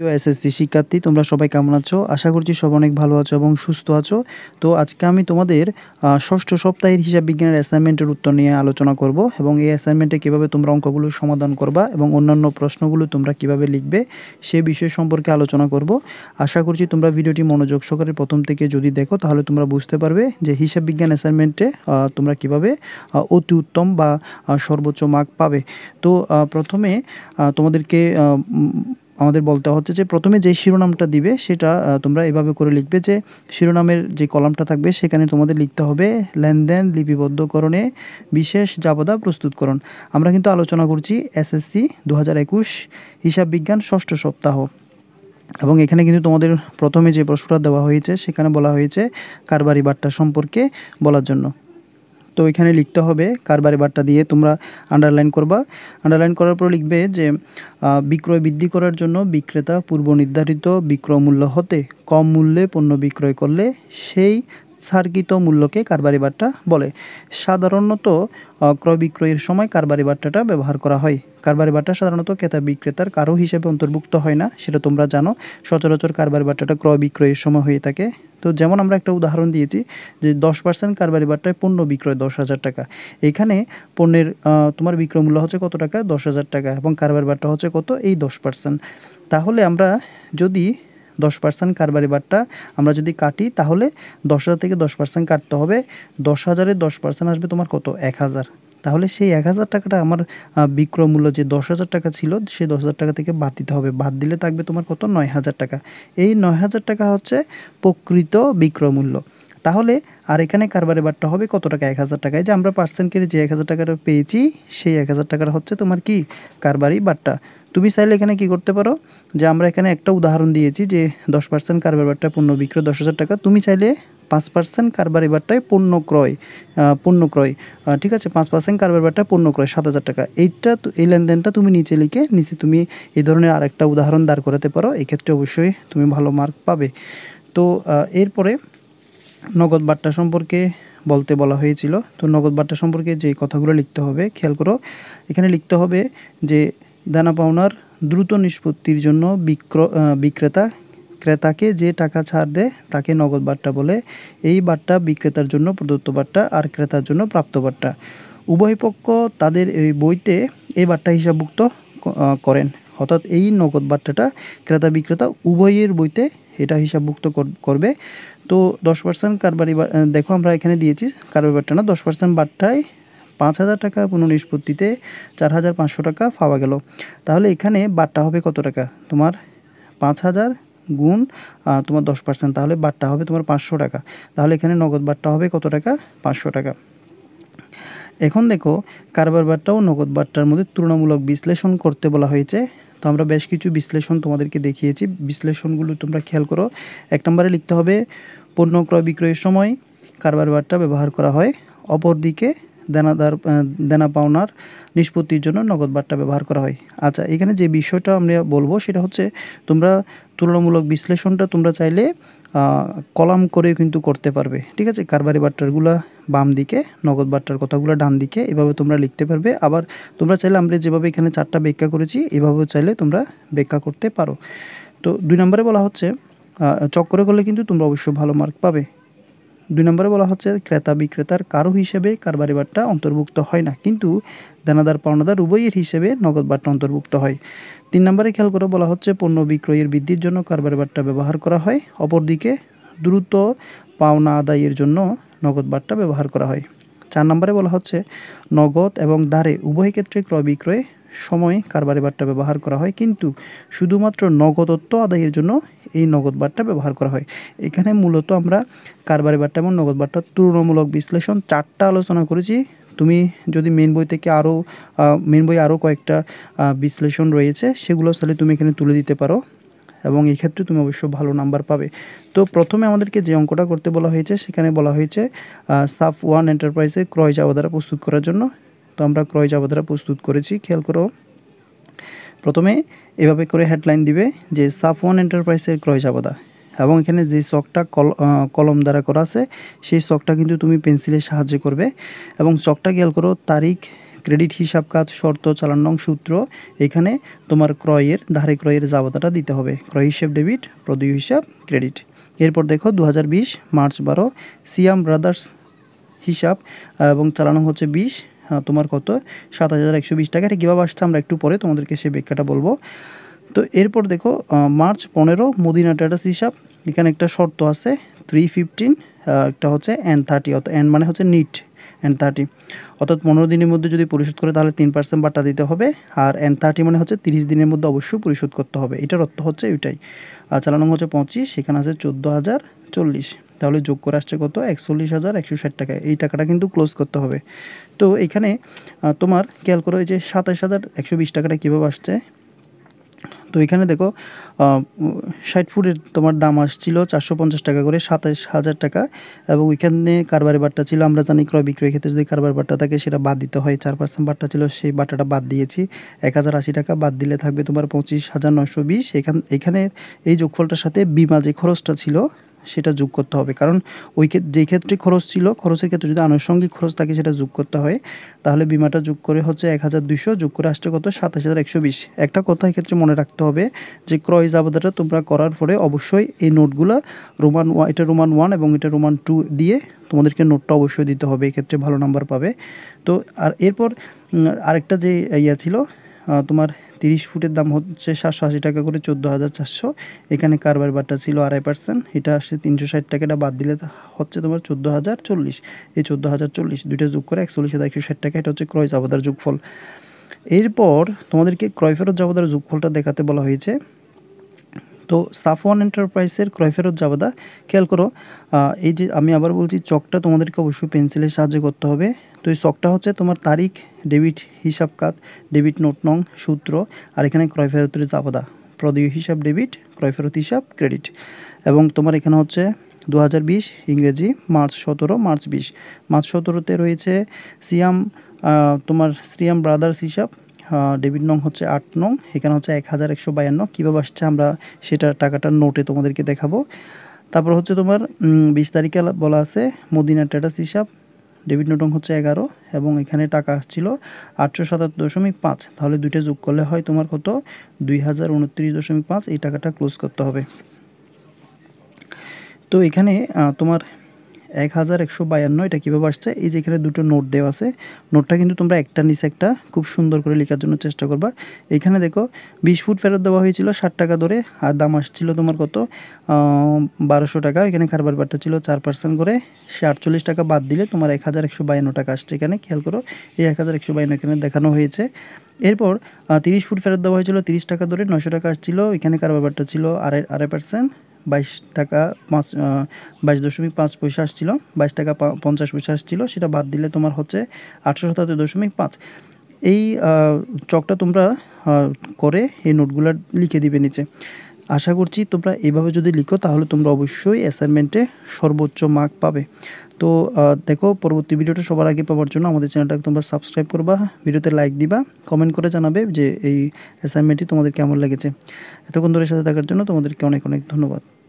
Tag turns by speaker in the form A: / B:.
A: প্রিয় এসএসসি শিক্ষার্থী তোমরা সবাই কেমন আছো আশা করছি সব অনেক ভালো আছো এবং সুস্থ আছো তো আজকে আমি তোমাদের ষষ্ঠ সপ্তাহের হিসাব বিজ্ঞানের অ্যাসাইনমেন্টের উত্তর নিয়ে আলোচনা করব এবং এই অ্যাসাইনমেন্টে কীভাবে তোমরা অঙ্কগুলো সমাধান করবা এবং অন্যান্য প্রশ্নগুলো তোমরা কিভাবে লিখবে সে বিষয় সম্পর্কে আলোচনা করব আশা করছি তোমরা ভিডিওটি মনোযোগ সহকারে প্রথম থেকে যদি দেখো তাহলে তোমরা বুঝতে পারবে যে হিসাব বিজ্ঞান অ্যাসাইনমেন্টে তোমরা কিভাবে অতি উত্তম বা সর্বোচ্চ মার্ক পাবে তো প্রথমে তোমাদেরকে আমাদের বলতে হচ্ছে যে প্রথমে যে শিরোনামটা দিবে সেটা তোমরা এভাবে করে লিখবে যে শিরোনামের যে কলামটা থাকবে সেখানে তোমাদের লিখতে হবে লেনদেন লিপিবদ্ধকরণে বিশেষ যাবদা প্রস্তুতকরণ আমরা কিন্তু আলোচনা করছি এসএসসি দু হাজার একুশ হিসাব বিজ্ঞান ষষ্ঠ সপ্তাহ এবং এখানে কিন্তু তোমাদের প্রথমে যে প্রশ্নটা দেওয়া হয়েছে সেখানে বলা হয়েছে কারবারি বার্তা সম্পর্কে বলার জন্য তো এখানে লিখতে হবে কারবারে বারটা দিয়ে তোমরা আন্ডারলাইন করবা আন্ডারলাইন করার পর লিখবে যে বিক্রয় বৃদ্ধি করার জন্য বিক্রেতা পূর্ব নির্ধারিত বিক্রয় মূল্য হতে কম মূল্যে পণ্য বিক্রয় করলে সেই উৎসর্গিত মূল্যকে কারবারি বার্তা বলে সাধারণত ক্রয় বিক্রয়ের সময় কারবারি বার্তাটা ব্যবহার করা হয় কারবারি বার্তা সাধারণত ক্রেতা বিক্রেতার কারো হিসেবে অন্তর্ভুক্ত হয় না সেটা তোমরা জানো সচরাচর কারবারি বার্তাটা ক্রয় বিক্রয়ের সময় হয়ে থাকে তো যেমন আমরা একটা উদাহরণ দিয়েছি যে দশ পার্সেন্ট কারবারি বার্তায় পণ্য বিক্রয় দশ হাজার টাকা এখানে পণ্যের তোমার বিক্রয় মূল্য হচ্ছে কত টাকা দশ হাজার টাকা এবং কারবারি বার্তা হচ্ছে কত এই দশ পার্সেন্ট তাহলে আমরা যদি দশ পার্সেন্ট কারবারি বারটা আমরা যদি কাটি তাহলে দশ হাজার থেকে দশ পার্সেন্ট কাটতে হবে দশ হাজারে দশ পার্সেন্ট আসবে তোমার কত এক হাজার তাহলে সেই এক হাজার টাকাটা আমার বিক্রমূল্য মূল্য যে দশ হাজার টাকা ছিল সেই দশ হাজার টাকা থেকে বাদ দিতে হবে বাদ দিলে থাকবে তোমার কত নয় হাজার টাকা এই নয় হাজার টাকা হচ্ছে প্রকৃত বিক্রমূল্য মূল্য তাহলে আর এখানে কারবারে বারটা হবে কত টাকা এক হাজার টাকায় যে আমরা পার্সেন্ট কেটে যে এক হাজার টাকাটা পেয়েছি সেই এক হাজার টাকাটা হচ্ছে তোমার কি কারবারি বারটা তুমি চাইলে এখানে কি করতে পারো যে আমরা এখানে একটা উদাহরণ দিয়েছি যে দশ পার্সেন্ট কারবার বারটা পণ্য বিক্রয় দশ হাজার টাকা তুমি চাইলে পাঁচ পার্সেন্ট কারবার এবারটায় পণ্য ক্রয় পণ্য ক্রয় ঠিক আছে পাঁচ পার্সেন্ট কারবার বারটায় পণ্য ক্রয় সাত হাজার টাকা এইটা এই লেনদেনটা তুমি নিচে লিখে নিচে তুমি এই ধরনের আরেকটা উদাহরণ দাঁড় করাতে পারো এক্ষেত্রে অবশ্যই তুমি ভালো মার্ক পাবে তো এরপরে নগদ বার্তা সম্পর্কে বলতে বলা হয়েছিল তো নগদ বার্তা সম্পর্কে যে কথাগুলো লিখতে হবে খেয়াল করো এখানে লিখতে হবে যে দানা পাওনার দ্রুত নিষ্পত্তির জন্য বিক্রেতা ক্রেতাকে যে টাকা ছাড় দেয় তাকে নগদ বার্তা বলে এই বার্তা বিক্রেতার জন্য প্রদত্ত বার্তা আর ক্রেতার জন্য প্রাপ্ত বার্তা উভয় পক্ষ তাদের এই বইতে এই বার্তা হিসাবভুক্ত করেন অর্থাৎ এই নগদ বার্তাটা ক্রেতা বিক্রেতা উভয়ের বইতে এটা হিসাবভুক্ত করবে তো দশ পার্সেন্ট কারবারি দেখো আমরা এখানে দিয়েছি কারবারি বার্তা না দশ পার্সেন্ট বার্তায় পাঁচ হাজার টাকা পুনঃনিষ্পত্তিতে চার হাজার পাঁচশো টাকা পাওয়া গেল তাহলে এখানে বাট্টা হবে কত টাকা তোমার পাঁচ হাজার গুণ তোমার দশ পার্সেন্ট তাহলে বারটা হবে তোমার পাঁচশো টাকা তাহলে এখানে নগদ বাট্টা হবে কত টাকা পাঁচশো টাকা এখন দেখো কারবার বাট্টা ও নগদ বাট্টার মধ্যে তুলনামূলক বিশ্লেষণ করতে বলা হয়েছে তো আমরা বেশ কিছু বিশ্লেষণ তোমাদেরকে দেখিয়েছি বিশ্লেষণগুলো তোমরা খেয়াল করো এক নম্বরে লিখতে হবে পণ্য ক্রয় বিক্রয়ের সময় কারবার বার্তা ব্যবহার করা হয় অপরদিকে দেনাদার দেনা পাওনার নিষ্পত্তির জন্য নগদ বার্তা ব্যবহার করা হয় আচ্ছা এখানে যে বিষয়টা আমরা বলবো সেটা হচ্ছে তোমরা তুলনামূলক বিশ্লেষণটা তোমরা চাইলে কলাম করে কিন্তু করতে পারবে ঠিক আছে কারবারি বার্তারগুলো বাম দিকে নগদ বার্তার কথাগুলো ডান দিকে এভাবে তোমরা লিখতে পারবে আবার তোমরা চাইলে আমরা যেভাবে এখানে চারটা ব্যাখ্যা করেছি এভাবেও চাইলে তোমরা ব্যাখ্যা করতে পারো তো দুই নম্বরে বলা হচ্ছে চক্করে করলে কিন্তু তোমরা অবশ্যই ভালো মার্ক পাবে দুই নম্বরে বলা হচ্ছে ক্রেতা বিক্রেতার কারো হিসেবে কারবারি বাট্টা অন্তর্ভুক্ত হয় না কিন্তু দেনাদার পাওনাদার উভয়ের হিসেবে নগদ বাট্টা অন্তর্ভুক্ত হয় তিন নম্বরে খেয়াল করে বলা হচ্ছে পণ্য বিক্রয়ের বৃদ্ধির জন্য কারবারি বাট্টা ব্যবহার করা হয় অপরদিকে দ্রুত পাওনা আদায়ের জন্য নগদ বাট্টা ব্যবহার করা হয় চার নম্বরে বলা হচ্ছে নগদ এবং দারে উভয় ক্ষেত্রে ক্রয় বিক্রয় সময়ে কারবারি বারটা ব্যবহার করা হয় কিন্তু শুধুমাত্র নগদত্ব আদায়ের জন্য এই নগদ বারটা ব্যবহার করা হয় এখানে মূলত আমরা কারবারি বারটা এবং নগদ বারটার তুলনামূলক বিশ্লেষণ চারটা আলোচনা করেছি তুমি যদি মেন বই থেকে আরও মেন বই আরও কয়েকটা বিশ্লেষণ রয়েছে সেগুলো তাহলে তুমি এখানে তুলে দিতে পারো এবং এক্ষেত্রে তুমি অবশ্য ভালো নাম্বার পাবে তো প্রথমে আমাদেরকে যে অঙ্কটা করতে বলা হয়েছে সেখানে বলা হয়েছে সাফ ওয়ান এন্টারপ্রাইজে ক্রয় যাওয়া দ্বারা প্রস্তুত করার জন্য তো আমরা ক্রয় জাবাদারা প্রস্তুত করেছি খেয়াল করো প্রথমে এভাবে করে হেডলাইন দিবে যে সাফওয়ান এন্টারপ্রাইজের ক্রয় জাবাদা এবং এখানে যে চকটা কল কলম দ্বারা করা আছে সেই চকটা কিন্তু তুমি পেন্সিলের সাহায্যে করবে এবং চকটা খেয়াল করো তারিখ ক্রেডিট হিসাব কাজ শর্ত চালান নং সূত্র এখানে তোমার ক্রয়ের ধারে ক্রয়ের যাবতাটা দিতে হবে ক্রয় হিসেব ডেবিট প্রদেয় হিসাব ক্রেডিট এরপর দেখো দু মার্চ বারো সিয়াম ব্রাদার্স হিসাব এবং চালানো হচ্ছে বিশ হ্যাঁ, তোমার কত সাত হাজার একশো বিশ টাকা এটা কীভাবে আসছে আমরা একটু পরে তোমাদেরকে সে ব্যাখ্যাটা বলবো তো এরপর দেখো মার্চ পনেরো মদিনা ট্যাটাস হিসাব এখানে একটা শর্ত আছে থ্রি ফিফটিন একটা হচ্ছে এন থার্টি অর্থাৎ এন মানে হচ্ছে নিট এন থার্টি অর্থাৎ পনেরো দিনের মধ্যে যদি পরিশোধ করে তাহলে তিন পার্সেন্ট বাট্টা দিতে হবে আর এন থার্টি মানে হচ্ছে তিরিশ দিনের মধ্যে অবশ্যই পরিশোধ করতে হবে এটার অর্থ হচ্ছে ওইটাই আর চালানো হচ্ছে পঁচিশ সেখানে আছে চোদ্দো হাজার চল্লিশ তাহলে যোগ করে আসছে কত একচল্লিশ হাজার একশো ষাট টাকা এই টাকাটা কিন্তু ক্লোজ করতে হবে তো এখানে তোমার খেয়াল করো যে সাতাশ হাজার একশো বিশ টাকাটা কীভাবে আসছে তো এখানে দেখো ষাট ফুটের তোমার দাম আসছিল চারশো পঞ্চাশ টাকা করে সাতাশ হাজার টাকা এবং ওইখানে কারবারি বাট্টা ছিল আমরা জানি ক্রয় বিক্রয় ক্ষেত্রে যদি কারবার বাট্টা থাকে সেটা বাদ দিতে হয় চার পার্সেন্ট বাট্টা ছিল সেই বাট্টাটা বাদ দিয়েছি এক হাজার আশি টাকা বাদ দিলে থাকবে তোমার পঁচিশ হাজার নশো বিশ এখান এখানে এই যোগফলটার সাথে বিমা যে খরচটা ছিল সেটা যোগ করতে হবে কারণ ওই যেই ক্ষেত্রে খরচ ছিল খরচের ক্ষেত্রে যদি আনুষঙ্গিক খরচ থাকে সেটা যোগ করতে হয় তাহলে বিমাটা যোগ করে হচ্ছে এক হাজার দুশো যোগ করে আসছে কত সাতাশ হাজার একশো বিশ একটা কথা এক্ষেত্রে মনে রাখতে হবে যে ক্রয় জাবাদাটা তোমরা করার পরে অবশ্যই এই নোটগুলো রোমান ওয়ান এটা রোমান ওয়ান এবং এটা রোমান টু দিয়ে তোমাদেরকে নোটটা অবশ্যই দিতে হবে এক্ষেত্রে ভালো নাম্বার পাবে তো আর এরপর আরেকটা যে ইয়া ছিল তোমার তিরিশ ফুটের দাম হচ্ছে সাতশো আশি টাকা করে চোদ্দো হাজার চারশো এখানে কারবার বারটা ছিল আড়াই পার্সেন্ট এটা আসছে তিনশো ষাট টাকাটা বাদ দিলে হচ্ছে তোমার চোদ্দো হাজার চল্লিশ এই চোদ্দো হাজার চল্লিশ দুইটা যোগ করে একচল্লিশ হাজার একশো ষাট টাকা এটা হচ্ছে ক্রয় চাপাদার যোগফল এরপর তোমাদেরকে ক্রয় ফেরত যাবতার যোগফলটা দেখাতে বলা হয়েছে তো সাফওয়ান এন্টারপ্রাইসের ক্রয় ফেরত যাবাদা খেয়াল করো এই যে আমি আবার বলছি চকটা তোমাদেরকে অবশ্যই পেন্সিলের সাহায্যে করতে হবে তো এই চকটা হচ্ছে তোমার তারিখ ডেবিট হিসাব কাত ডেবিট নোট নং সূত্র আর এখানে ক্রয় ফেরতের যাবাদা প্রদেয় হিসাব ডেবিট ক্রয় ফেরত হিসাব ক্রেডিট এবং তোমার এখানে হচ্ছে দু ইংরেজি মার্চ সতেরো মার্চ বিশ মার্চ সতেরোতে রয়েছে সিয়াম তোমার শ্রিয়াম ব্রাদার্স হিসাব ডেবিট নং হচ্ছে আট নং এখানে হচ্ছে এক হাজার একশো বায়ান্ন কীভাবে আসছে আমরা সেটা টাকাটা নোটে তোমাদেরকে দেখাবো তারপর হচ্ছে তোমার বিশ তারিখে বলা আছে মদিনা ট্রেডার্স হিসাব ডেবিট নং হচ্ছে এগারো এবং এখানে টাকা আসছিল আটশো সাতাত্তর দশমিক পাঁচ তাহলে দুইটা যোগ করলে হয় তোমার কত দুই হাজার উনত্রিশ দশমিক পাঁচ এই টাকাটা ক্লোজ করতে হবে তো এখানে তোমার এক হাজার একশো বায়ান্ন এটা কীভাবে আসছে এই যে এখানে দুটো নোট দেওয়া আছে নোটটা কিন্তু তোমরা একটা নিচে একটা খুব সুন্দর করে লেখার জন্য চেষ্টা করবা এখানে দেখো বিশ ফুট ফেরত দেওয়া হয়েছিল ষাট টাকা ধরে আর দাম আসছিল তোমার কত বারোশো টাকা এখানে খারবার বারটা ছিল চার পার্সেন্ট করে সে আটচল্লিশ টাকা বাদ দিলে তোমার এক হাজার একশো বায়ান্ন টাকা আসছে এখানে খেয়াল করো এই এক হাজার একশো বায়ান্ন এখানে দেখানো হয়েছে এরপর তিরিশ ফুট ফেরত দেওয়া হয়েছিল তিরিশ টাকা ধরে নশো টাকা আসছিল এখানে কারবারটা ছিল আড়াই আড়াই পার্সেন্ট বাইশ টাকা পাঁচ বাইশ দশমিক পাঁচ পয়সা আসছিল বাইশ টাকা পঞ্চাশ পয়সা আসছিল সেটা বাদ দিলে তোমার হচ্ছে আটশো সাতাত্তর দশমিক পাঁচ এই চকটা তোমরা করে এই নোটগুলো লিখে দিবে নিচে আশা করছি তোমরা এভাবে যদি লিখো তাহলে তোমরা অবশ্যই অ্যাসাইনমেন্টে সর্বোচ্চ মার্ক পাবে তো দেখো পরবর্তী ভিডিওটা সবার আগে পাওয়ার জন্য আমাদের চ্যানেলটাকে তোমরা সাবস্ক্রাইব করবা ভিডিওতে লাইক দিবা কমেন্ট করে জানাবে যে এই অ্যাসাইনমেন্টটি তোমাদের কেমন লেগেছে এতক্ষণ ধরে সাথে থাকার জন্য তোমাদেরকে অনেক অনেক ধন্যবাদ